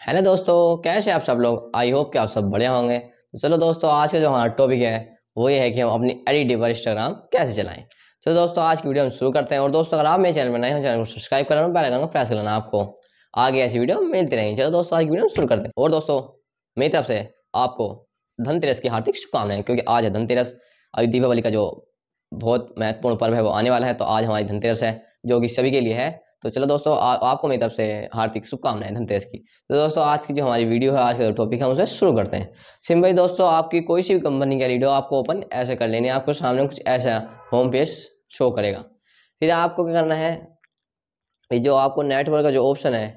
hello दोस्तों कैसे आप सब लोग आई होप कि आप सब बढ़िया होंगे तो चलो दोस्तों आज का जो हमारा टॉपिक है वो ये है कि हम अपनी एडिटिव पर इंस्टाग्राम कैसे चलाएं तो दोस्तों आज की वीडियो हम शुरू करते हैं और दोस्तों अगर आप मेरे चैनल में नए हो चैनल को सब्सक्राइब कर पहले करना प्रेस कर आपको आगे ऐसी वीडियो मिलती रहेंगी चलो दोस्तों आज की वीडियो हम शुरू करते हैं और दोस्तों मेरी तरफ से आपको धनतेरस की हार्दिक शुभकामनाएं क्योंकि आज है धनतेरस अभी दीपावली का जो बहुत महत्वपूर्ण पर्व है वो आने वाला है तो आज हमारी धनतेरस है जो कि सभी के लिए है तो चलो दोस्तों आ, आपको मेरी तरफ से हार्दिक शुभकामनाएं धनतेरस की तो दोस्तों आज की जो हमारी वीडियो है आज का जो टॉपिक है उसे शुरू करते हैं सिंपली दोस्तों आपकी कोई सी भी कंपनी का वीडियो आपको ओपन ऐसे कर लेनी है आपको सामने कुछ ऐसा होम पेज शो करेगा फिर आपको क्या करना है जो आपको नेटवर्क का जो ऑप्शन है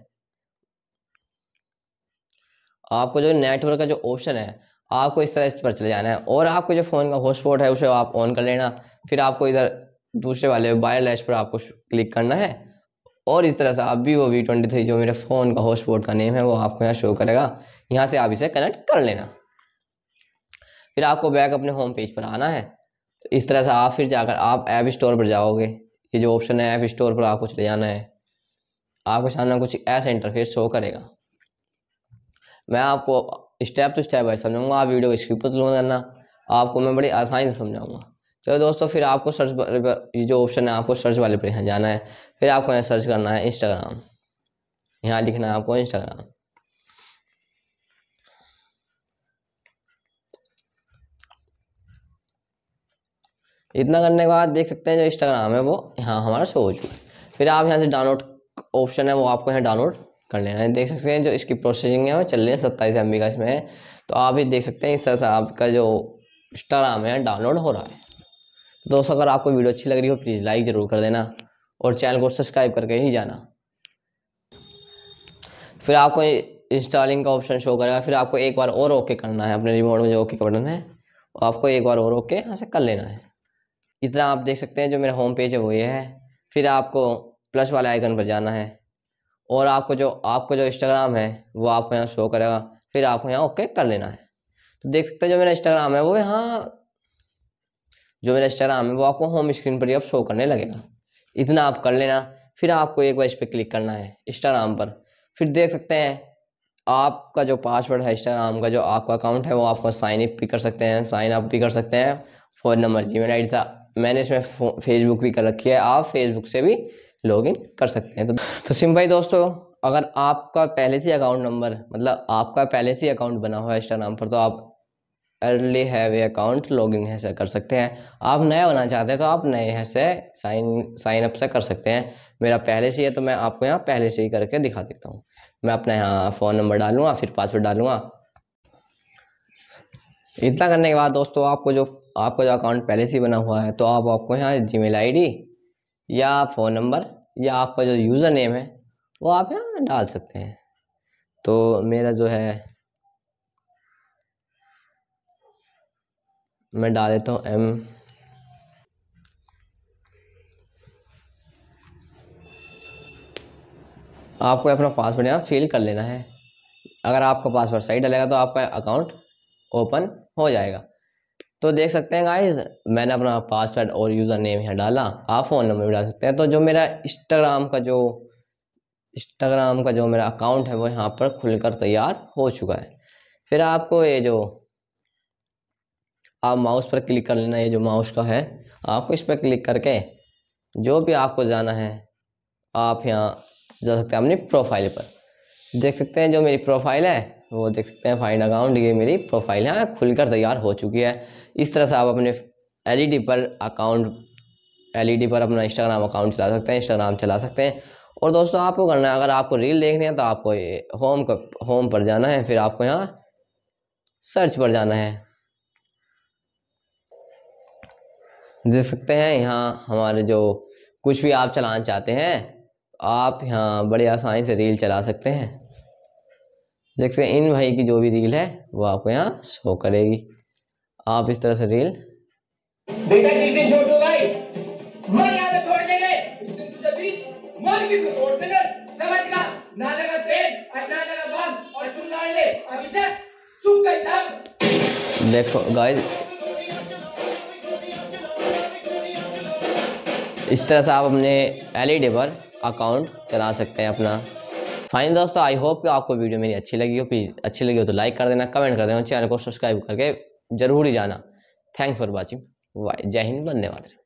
आपको जो नेटवर्क का जो ऑप्शन है आपको इस तरह इस पर चले जाना है और आपको जो फ़ोन का हॉटस्पॉट है उसे आप ऑन कर लेना फिर आपको इधर दूसरे वाले वायरलेस पर आपको क्लिक करना है और इस तरह से आप भी वो वी ट्वेंटी थ्री जो मेरे फ़ोन का हॉटस्पॉट बोर्ड का नेम है वो आपको यहाँ शो करेगा यहाँ से आप इसे कनेक्ट कर लेना फिर आपको बैक अपने होम पेज पर आना है तो इस तरह से आप फिर जाकर आप ऐप स्टोर पर जाओगे ये जो ऑप्शन है ऐप स्टोर पर आपको चले जाना है आपको सामने कुछ ऐसा इंटरफेस शो करेगा मैं आपको स्टेप टू स्टेप समझाऊंगा आप वीडियो को स्किप करना आपको मैं बड़ी आसानी से समझाऊंगा चलो दोस्तों फिर आपको सर्च ये जो ऑप्शन है आपको सर्च वाले पर यहाँ जाना है फिर आपको यहाँ सर्च करना है इंस्टाग्राम यहाँ लिखना है आपको इंस्टाग्राम इतना करने के बाद देख सकते हैं जो इंस्टाग्राम है वो यहाँ हमारा शो हो चुका है फिर आप यहाँ से डाउनलोड ऑप्शन है वो आपको यहाँ डाउनलोड कर लेना है देख सकते हैं जो इसकी प्रोसेसिंग है वो चल रही है सत्ताईस एम का इसमें है तो आप ये देख सकते हैं इस तरह से आपका जो इंस्टाग्राम है डाउनलोड हो रहा है दोस्तों अगर आपको वीडियो अच्छी लग रही हो प्लीज़ लाइक ज़रूर कर देना और चैनल को सब्सक्राइब करके ही जाना फिर आपको इंस्टॉलिंग का ऑप्शन शो करेगा फिर आपको एक बार और ओके करना है अपने रिमोट में जो ओके बटन है आपको एक बार और ओके यहाँ से कर लेना है इतना आप देख सकते हैं जो मेरा होम पेज है वो ये है फिर आपको प्लस वाले आइकन पर जाना है और आपको जो आपको जो इंस्टाग्राम है वो आपको यहाँ शो करेगा फिर आपको यहाँ ओके कर लेना है तो देख सकते हैं जो मेरा इंस्टाग्राम है वो यहाँ जो मेरा इंस्टाग्राम है वो आपको होम स्क्रीन पर ही अब शो करने लगेगा इतना आप कर लेना फिर आपको एक बार इस पर क्लिक करना है इंस्टाग्राम पर फिर देख सकते हैं आपका जो पासवर्ड है इंस्टाग्राम का जो आपका अकाउंट है वो आपको साइन अप भी कर सकते हैं साइन अप भी कर सकते हैं फ़ोन नंबर जी मेरा आई था मैंने इसमें फेसबुक भी कर रखी है आप फेसबुक से भी लॉगिन कर सकते हैं तो, तो सिम भाई दोस्तों अगर आपका पहले से अकाउंट नंबर मतलब आपका पहले से अकाउंट बना हुआ है इंस्टाग्राम पर तो आप early have a account log in से कर सकते हैं आप नया होना चाहते हैं तो आप नए हैं से साइन साइन अप से कर सकते हैं मेरा पहले से ही है तो मैं आपको यहाँ पहले से ही करके दिखा देता हूँ मैं अपना यहाँ फ़ोन नंबर डालूँगा फिर पासवर्ड डालूँगा इतना करने के बाद दोस्तों आपको जो आपका जो अकाउंट पहले से ही बना हुआ है तो आप आपको यहाँ जी मेल या फ़ोन नंबर या आपका जो यूज़र नेम है वो आप यहाँ डाल सकते हैं तो मेरा जो है मैं डाल देता हूँ एम आपको अपना पासवर्ड यहाँ फिल कर लेना है अगर आपका पासवर्ड सही डलेगा तो आपका अकाउंट ओपन हो जाएगा तो देख सकते हैं गाइज मैंने अपना पासवर्ड और यूज़र नेम यहाँ डाला आप फ़ोन नंबर भी डाल सकते हैं तो जो मेरा इंस्टाग्राम का जो इंस्टाग्राम का जो मेरा अकाउंट है वो यहाँ पर खुलकर तैयार हो चुका है फिर आपको ये जो आप माउस पर क्लिक कर लेना ये जो माउस का है आपको इस पर क्लिक करके जो भी आपको जाना है आप यहाँ जा सकते हैं अपनी प्रोफाइल पर देख सकते हैं जो मेरी प्रोफाइल है वो देख सकते हैं फाइन अकाउंट ये मेरी प्रोफाइल है खुलकर तैयार हो चुकी है इस तरह से आप अपने एलईडी e पर अकाउंट एलईडी e पर अपना इंस्टाग्राम अकाउंट चला सकते हैं इंस्टाग्राम चला सकते हैं और दोस्तों आपको करना है अगर आपको रील देखनी है तो आपको होम का होम पर जाना है फिर आपको यहाँ सर्च पर जाना है देख सकते हैं यहाँ हमारे जो कुछ भी आप चलाना चाहते हैं आप यहाँ बड़े आसानी से रील चला सकते हैं देख सकते हैं इन भाई की जो भी रील है वो आपको यहाँ शो करेगी आप इस तरह से रील बेटा दिन छोटू भाई छोड़ देंगे दिन तुझे बीच भी छोड़ देंगे समझ का ना लगा पेन और ना लगा बम और सुन ले अभी से सुख का दम देखो गाइस इस तरह से आप अपने एल e पर अकाउंट चला सकते हैं अपना फाइन दोस्तों आई होप कि आपको वीडियो मेरी अच्छी लगी हो प्लीज़ अच्छी लगी हो तो लाइक कर देना कमेंट कर देना चैनल को सब्सक्राइब करके जरूर ही जाना थैंक फॉर वॉचिंग जय हिंद धन्यवाद